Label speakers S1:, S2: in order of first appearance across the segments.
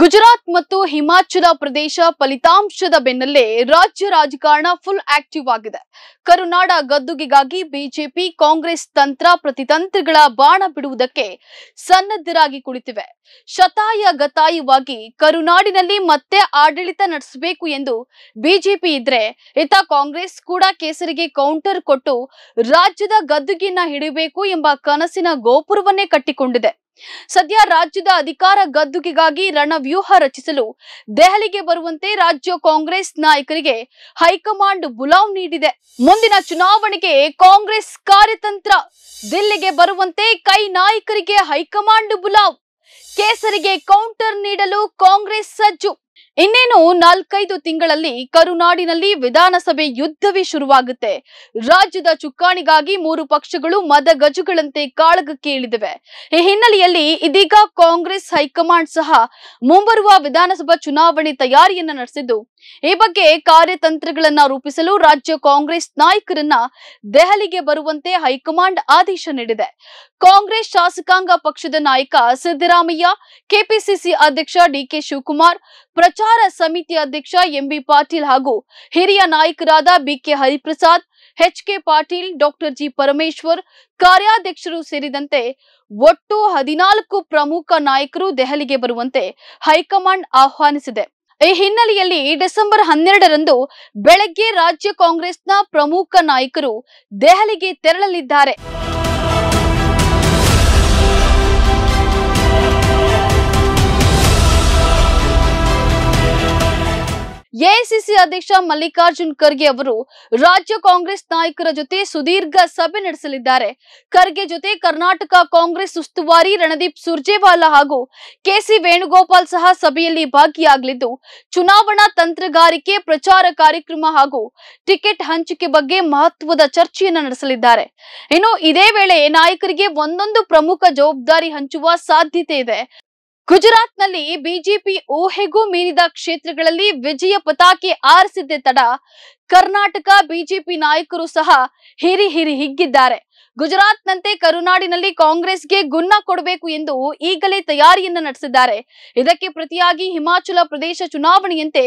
S1: ಗುಜರಾತ್ ಮತ್ತು ಹಿಮಾಚಲ ಪ್ರದೇಶ ಫಲಿತಾಂಶದ ಬೆನ್ನಲ್ಲೇ ರಾಜ್ಯ ರಾಜಕಾರಣ ಫುಲ್ ಆಕ್ಟಿವ್ ಆಗಿದೆ ಕರುನಾಡ ಗದ್ದುಗೆಗಾಗಿ ಬಿಜೆಪಿ ಕಾಂಗ್ರೆಸ್ ತಂತ್ರ ಪ್ರತಿತಂತ್ರಗಳ ಬಾಣ ಬಿಡುವುದಕ್ಕೆ ಸನ್ನದ್ಧರಾಗಿ ಕುಳಿತಿವೆ ಶತಾಯ ಗತಾಯವಾಗಿ ಕರುನಾಡಿನಲ್ಲಿ ಮತ್ತೆ ಆಡಳಿತ ನಡೆಸಬೇಕು ಎಂದು ಬಿಜೆಪಿ ಇದ್ರೆ ಇತ ಕಾಂಗ್ರೆಸ್ ಕೂಡ ಕೇಸರಿಗೆ ಕೌಂಟರ್ ಕೊಟ್ಟು ರಾಜ್ಯದ ಗದ್ದುಗಿನ ಹಿಡಿಬೇಕು ಎಂಬ ಕನಸಿನ ಗೋಪುರವನ್ನೇ ಕಟ್ಟಿಕೊಂಡಿದೆ ಸದ್ಯ ರಾಜ್ಯದ ಅಧಿಕಾರ ಗದ್ದುಗೆಗಾಗಿ ರಣವ್ಯೂಹ ರಚಿಸಲು ದೆಹಲಿಗೆ ಬರುವಂತೆ ರಾಜ್ಯ ಕಾಂಗ್ರೆಸ್ ನಾಯಕರಿಗೆ ಹೈಕಮಾಂಡ್ ಬುಲಾವ್ ನೀಡಿದೆ ಮುಂದಿನ ಚುನಾವಣೆಗೆ ಕಾಂಗ್ರೆಸ್ ಕಾರ್ಯತಂತ್ರ ದಿಲ್ಲಿಗೆ ಬರುವಂತೆ ಕೈ ನಾಯಕರಿಗೆ ಹೈಕಮಾಂಡ್ ಬುಲಾವ್ ಕೇಸರಿಗೆ ಕೌಂಟರ್ ನೀಡಲು ಕಾಂಗ್ರೆಸ್ ಸಜ್ಜು ಇನ್ನೇನು ನಾಲ್ಕೈದು ತಿಂಗಳಲ್ಲಿ ಕರುನಾಡಿನಲ್ಲಿ ವಿಧಾನಸಭೆ ಯುದ್ಧವೇ ಶುರುವಾಗುತ್ತೆ ರಾಜ್ಯದ ಚುಕ್ಕಾಣಿಗಾಗಿ ಮೂರು ಪಕ್ಷಗಳು ಮದಗಜುಗಳಂತೆ ಕಾಳಗಕ್ಕೆ ಇಳಿದಿವೆ ಈ ಹಿನ್ನೆಲೆಯಲ್ಲಿ ಇದೀಗ ಕಾಂಗ್ರೆಸ್ ಹೈಕಮಾಂಡ್ ಸಹ ಮುಂಬರುವ ವಿಧಾನಸಭಾ ಚುನಾವಣೆ ತಯಾರಿಯನ್ನ ನಡೆಸಿದ್ದು ಈ ಬಗ್ಗೆ ಕಾರ್ಯತಂತ್ರಗಳನ್ನ ರೂಪಿಸಲು ರಾಜ್ಯ ಕಾಂಗ್ರೆಸ್ ನಾಯಕರನ್ನ ದೆಹಲಿಗೆ ಬರುವಂತೆ ಹೈಕಮಾಂಡ್ ಆದೇಶ ನೀಡಿದೆ ಕಾಂಗ್ರೆಸ್ ಶಾಸಕಾಂಗ ಪಕ್ಷದ ನಾಯಕ ಸಿದ್ದರಾಮಯ್ಯ ಕೆಪಿಸಿಸಿ ಅಧ್ಯಕ್ಷ ಡಿಕೆ ಶಿವಕುಮಾರ್ ಪ್ರಚಾರ ಸಮಿತಿ ಅಧ್ಯಕ್ಷ ಎಂಬಿ ಪಾಟೀಲ್ ಹಾಗೂ ಹಿರಿಯ ನಾಯಕರಾದ BK Hariprasad HK Patil doctor G Parameshwar ಕಾರ್ಯಾಧ್ಯಕ್ಷರು ಸೇರಿದಂತೆ ಒಟ್ಟು ಹದಿನಾಲ್ಕು ಪ್ರಮುಖ ನಾಯಕರು ದೆಹಲಿಗೆ ಬರುವಂತೆ ಹೈಕಮಾಂಡ್ ಆಹ್ವಾನಿಸಿದೆ ಈ ಹಿನ್ನೆಲೆಯಲ್ಲಿ ಡಿಸೆಂಬರ್ ಹನ್ನೆರಡರಂದು ಬೆಳಗ್ಗೆ ರಾಜ್ಯ ಕಾಂಗ್ರೆಸ್ನ ಪ್ರಮುಖ ನಾಯಕರು ದೆಹಲಿಗೆ ತೆರಳಲಿದ್ದಾರೆ ಎಐಸಿಸಿ ಅಧ್ಯಕ್ಷ ಮಲ್ಲಿಕಾರ್ಜುನ್ ಖರ್ಗೆ ಅವರು ರಾಜ್ಯ ಕಾಂಗ್ರೆಸ್ ನಾಯಕರ ಜೊತೆ ಸುದೀರ್ಘ ಸಭೆ ನಡೆಸಲಿದ್ದಾರೆ ಖರ್ಗೆ ಜೊತೆ ಕರ್ನಾಟಕ ಕಾಂಗ್ರೆಸ್ ಉಸ್ತುವಾರಿ ರಣದೀಪ್ ಸುರ್ಜೇವಾಲಾ ಹಾಗೂ ಕೆಸಿ ವೇಣುಗೋಪಾಲ್ ಸಹ ಸಭೆಯಲ್ಲಿ ಭಾಗಿಯಾಗಲಿದ್ದು ಚುನಾವಣಾ ತಂತ್ರಗಾರಿಕೆ ಪ್ರಚಾರ ಕಾರ್ಯಕ್ರಮ ಹಾಗೂ ಟಿಕೆಟ್ ಹಂಚಿಕೆ ಬಗ್ಗೆ ಮಹತ್ವದ ಚರ್ಚೆಯನ್ನು ನಡೆಸಲಿದ್ದಾರೆ ಇನ್ನು ಇದೇ ವೇಳೆ ನಾಯಕರಿಗೆ ಒಂದೊಂದು ಪ್ರಮುಖ ಜವಾಬ್ದಾರಿ ಹಂಚುವ ಸಾಧ್ಯತೆ ಇದೆ ಗುಜರಾತ್ನಲ್ಲಿ ಬಿಜೆಪಿ ಊಹೆಗೂ ಮೀರಿದ ಕ್ಷೇತ್ರಗಳಲ್ಲಿ ವಿಜಯ ಪತಾಕೆ ಆರಿಸಿದ್ದೆ ತಡ ಕರ್ನಾಟಕ ಬಿಜೆಪಿ ನಾಯಕರು ಸಹ ಹಿರಿ ಹಿರಿ ಹಿಗ್ಗಿದ್ದಾರೆ ಗುಜರಾತ್ನಂತೆ ಕರುನಾಡಿನಲ್ಲಿ ಕಾಂಗ್ರೆಸ್ಗೆ ಗುನ್ನ ಕೊಡಬೇಕು ಎಂದು ಈಗಲೇ ತಯಾರಿಯನ್ನ ನಡೆಸಿದ್ದಾರೆ ಇದಕ್ಕೆ ಪ್ರತಿಯಾಗಿ ಹಿಮಾಚಲ ಪ್ರದೇಶ ಚುನಾವಣೆಯಂತೆ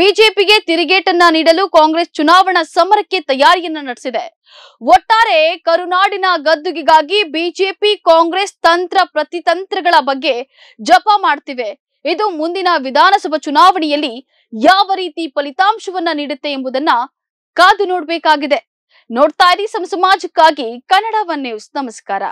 S1: ಬಿಜೆಪಿಗೆ ತಿರುಗೇಟನ್ನ ನೀಡಲು ಕಾಂಗ್ರೆಸ್ ಚುನಾವಣಾ ಸಮರಕ್ಕೆ ತಯಾರಿಯನ್ನ ನಡೆಸಿದೆ ಒಟ್ಟಾರೆ ಕರುನಾಡಿನ ಗದ್ದುಗಿಗಾಗಿ ಬಿಜೆಪಿ ಕಾಂಗ್ರೆಸ್ ತಂತ್ರ ಪ್ರತಿತಂತ್ರಗಳ ಬಗ್ಗೆ ಜಪ ಮಾಡ್ತಿವೆ ಇದು ಮುಂದಿನ ವಿಧಾನಸಭಾ ಚುನಾವಣೆಯಲ್ಲಿ ಯಾವ ರೀತಿ ಫಲಿತಾಂಶವನ್ನ ನೀಡುತ್ತೆ ಎಂಬುದನ್ನ ಕಾದು ನೋಡಬೇಕಾಗಿದೆ ನೋಡ್ತಾ ಇರಿ ಸಮಾಜಕ್ಕಾಗಿ ಕನ್ನಡ ಒನ್ ನ್ಯೂಸ್ ನಮಸ್ಕಾರ